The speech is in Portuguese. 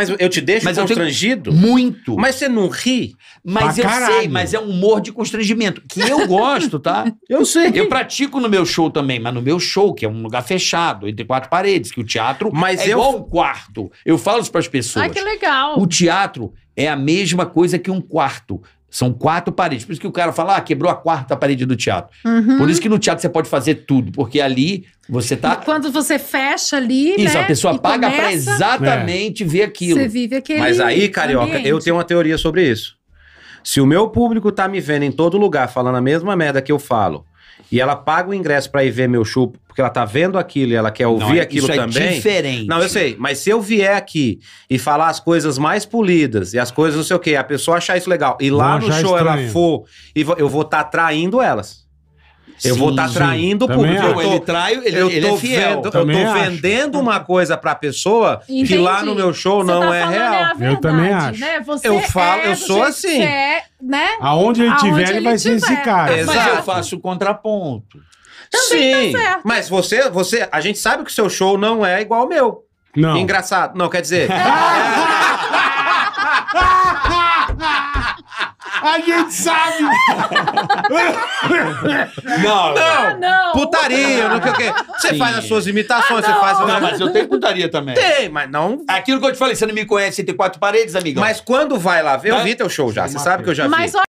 Mas eu te deixo mas constrangido? Muito. Mas você não ri? Mas pra eu caralho. sei, mas é um humor de constrangimento. Que eu gosto, tá? eu sei. Eu pratico no meu show também, mas no meu show, que é um lugar fechado, entre quatro paredes, que o teatro mas é eu... igual um quarto. Eu falo isso para as pessoas. Ai, que legal. O teatro é a mesma coisa que um quarto. São quatro paredes. Por isso que o cara fala, ah, quebrou a quarta parede do teatro. Uhum. Por isso que no teatro você pode fazer tudo, porque ali você tá. E quando você fecha ali. Isso, né? a pessoa e paga começa... pra exatamente é. ver aquilo. Você vive aquele. Mas aí, carioca, ambiente. eu tenho uma teoria sobre isso. Se o meu público tá me vendo em todo lugar falando a mesma merda que eu falo, e ela paga o ingresso para ir ver meu show, porque ela tá vendo aquilo e ela quer ouvir não, é- aquilo isso é também. É diferente. Não, eu sei, mas se eu vier aqui e falar as coisas mais polidas e as coisas não sei o quê, a pessoa achar isso legal e lá no show estranho. ela for, e eu vou estar tá traindo elas. Eu tá sim, vou estar tá traindo o público. Eu tô, ele trai, ele, eu ele é tô é fiel. Vendo, eu tô acho. vendendo uma coisa pra pessoa Entendi. que lá no meu show Você não tá é real. Verdade, eu também acho. Né? eu falo, é, eu sou assim. É, né? Aonde ele estiver, ele vai ser esse cara. Exato. Mas eu faço o contraponto. Também tá Sim, tá mas você, você, a gente sabe que o seu show não é igual ao meu. Não. Engraçado. Não, quer dizer. A gente sabe! Não, ah, não! não. Putaria, não sei o quê. Você Sim. faz as suas imitações, ah, você faz. Não, mas eu tenho putaria também. Tem, mas não. Aquilo que eu te falei, você não me conhece entre quatro paredes, amigão. Mas quando vai lá ver, eu vi teu show já, você sabe que eu já vi. Mas olha...